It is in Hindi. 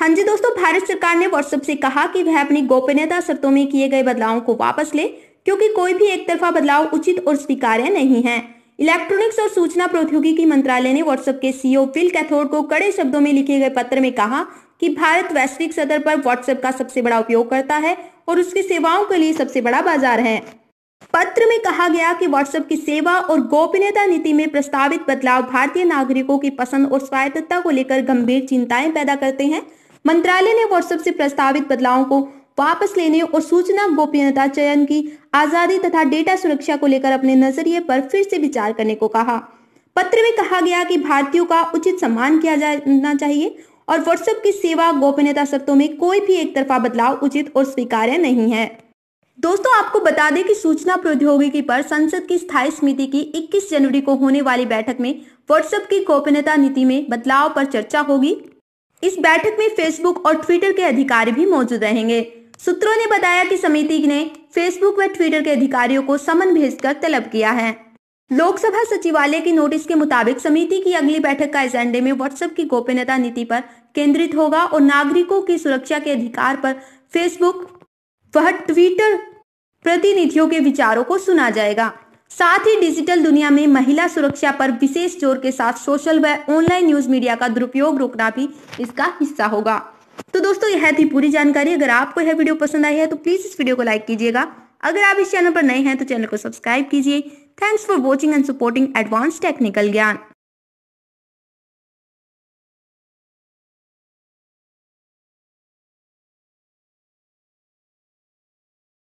हाँ जी दोस्तों भारत सरकार ने व्हाट्सएप से कहा कि वह अपनी गोपनीयता शर्तों में किए गए बदलावों को वापस ले क्योंकि कोई भी एक तरफा बदलाव उचित और स्वीकार्य नहीं है इलेक्ट्रॉनिक्स और सूचना प्रौद्योगिकी मंत्रालय ने व्हाट्सएप के सीईओ फिल कैथोड को कड़े शब्दों में लिखे गए पत्र में कहा कि भारत वैश्विक स्तर पर व्हाट्सएप का सबसे बड़ा उपयोग करता है और उसकी सेवाओं के लिए सबसे बड़ा बाजार है पत्र में कहा गया कि व्हाट्सएप की सेवा और गोपनीयता नीति में प्रस्तावित बदलाव भारतीय नागरिकों की पसंद और स्वायत्तता को लेकर गंभीर चिंताएं पैदा करते हैं मंत्रालय ने व्हाट्सएप से प्रस्तावित बदलावों को वापस लेने और सूचना गोपनीयता चयन की आजादी तथा डेटा सुरक्षा को लेकर अपने नजरिए पर फिर से विचार करने को कहा पत्र में कहा गया कि भारतीयों का उचित सम्मान किया जाना चाहिए और व्हाट्सएप की सेवा गोपनीयता शर्तों में कोई भी एक तरफा बदलाव उचित और स्वीकार्य नहीं है दोस्तों आपको बता दें कि सूचना प्रौद्योगिकी पर संसद की स्थायी समिति की 21 जनवरी को होने वाली बैठक में व्हाट्सएप की गोपनीयता नीति में बदलाव पर चर्चा होगी इस बैठक में फेसबुक और ट्विटर के अधिकारी भी मौजूद रहेंगे सूत्रों ने बताया कि समिति ने फेसबुक व ट्विटर के अधिकारियों को समन भेजकर तलब किया है लोकसभा सचिवालय के नोटिस के मुताबिक समिति की अगली बैठक का एजेंडे में व्हाट्सएप की गोपनीयता नीति पर केंद्रित होगा और नागरिकों की सुरक्षा के अधिकार पर फेसबुक व ट्विटर प्रतिनिधियों के विचारों को सुना जाएगा साथ ही डिजिटल दुनिया में महिला सुरक्षा पर विशेष जोर के साथ सोशल व ऑनलाइन न्यूज मीडिया का दुरुपयोग रोकना भी इसका हिस्सा होगा तो दोस्तों यह थी पूरी जानकारी अगर आपको यह वीडियो पसंद आई है तो प्लीज इस वीडियो को लाइक कीजिएगा अगर आप इस चैनल पर नए हैं तो चैनल को सब्सक्राइब कीजिए thanks for watching and supporting advance technical ज्ञान